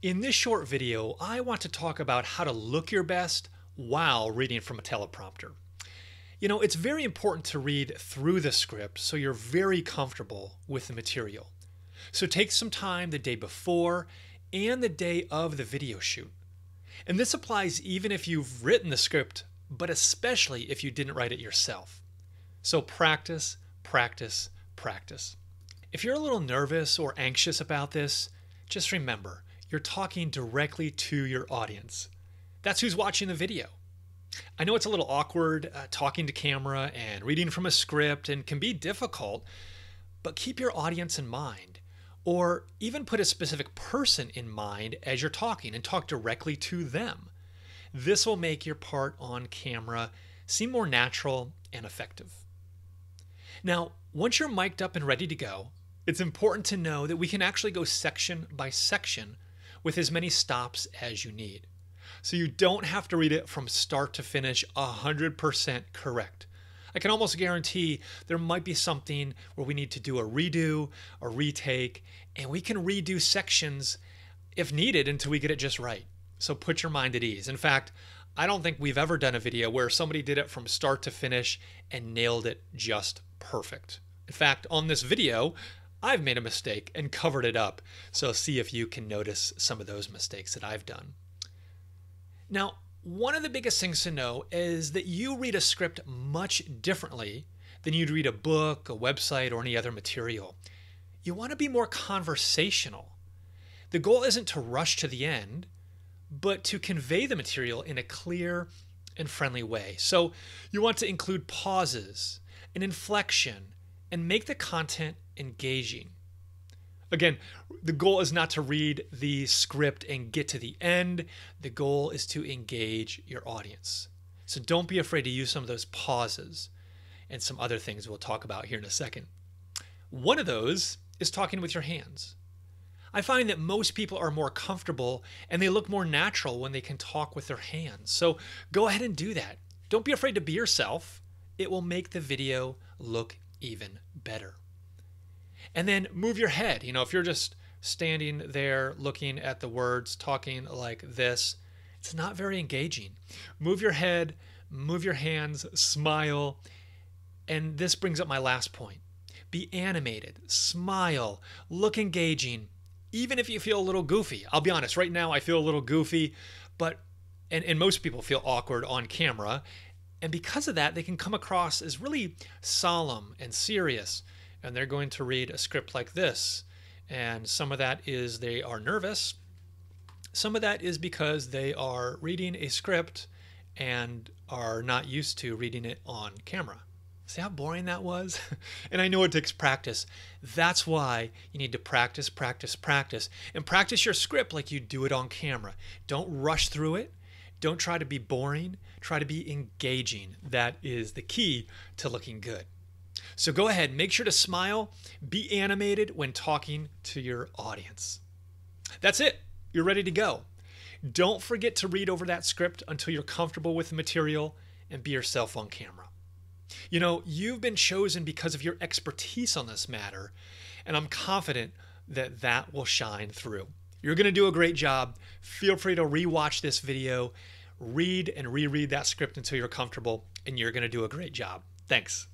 In this short video, I want to talk about how to look your best while reading from a teleprompter. You know, it's very important to read through the script so you're very comfortable with the material. So take some time the day before and the day of the video shoot. And this applies even if you've written the script, but especially if you didn't write it yourself. So practice, practice, practice. If you're a little nervous or anxious about this, just remember you're talking directly to your audience. That's who's watching the video. I know it's a little awkward uh, talking to camera and reading from a script and can be difficult, but keep your audience in mind. Or even put a specific person in mind as you're talking and talk directly to them. This will make your part on camera seem more natural and effective. Now, once you're mic'd up and ready to go, it's important to know that we can actually go section by section with as many stops as you need. So you don't have to read it from start to finish 100% correct. I can almost guarantee there might be something where we need to do a redo, a retake, and we can redo sections if needed until we get it just right. So put your mind at ease. In fact, I don't think we've ever done a video where somebody did it from start to finish and nailed it just perfect. In fact, on this video, I've made a mistake and covered it up. So see if you can notice some of those mistakes that I've done. Now, one of the biggest things to know is that you read a script much differently than you'd read a book, a website, or any other material. You want to be more conversational. The goal isn't to rush to the end, but to convey the material in a clear and friendly way. So you want to include pauses, an inflection, and make the content engaging. Again, the goal is not to read the script and get to the end. The goal is to engage your audience. So don't be afraid to use some of those pauses and some other things we'll talk about here in a second. One of those is talking with your hands. I find that most people are more comfortable and they look more natural when they can talk with their hands. So go ahead and do that. Don't be afraid to be yourself. It will make the video look even better. And then move your head. You know, if you're just standing there looking at the words, talking like this, it's not very engaging. Move your head, move your hands, smile. And this brings up my last point be animated, smile, look engaging, even if you feel a little goofy. I'll be honest, right now I feel a little goofy, but and, and most people feel awkward on camera and because of that, they can come across as really solemn and serious. And they're going to read a script like this. And some of that is they are nervous. Some of that is because they are reading a script and are not used to reading it on camera. See how boring that was? and I know it takes practice. That's why you need to practice, practice, practice, and practice your script like you do it on camera. Don't rush through it. Don't try to be boring, try to be engaging. That is the key to looking good. So go ahead, make sure to smile, be animated when talking to your audience. That's it, you're ready to go. Don't forget to read over that script until you're comfortable with the material and be yourself on camera. You know, you've been chosen because of your expertise on this matter, and I'm confident that that will shine through. You're going to do a great job. Feel free to rewatch this video, read and reread that script until you're comfortable, and you're going to do a great job. Thanks.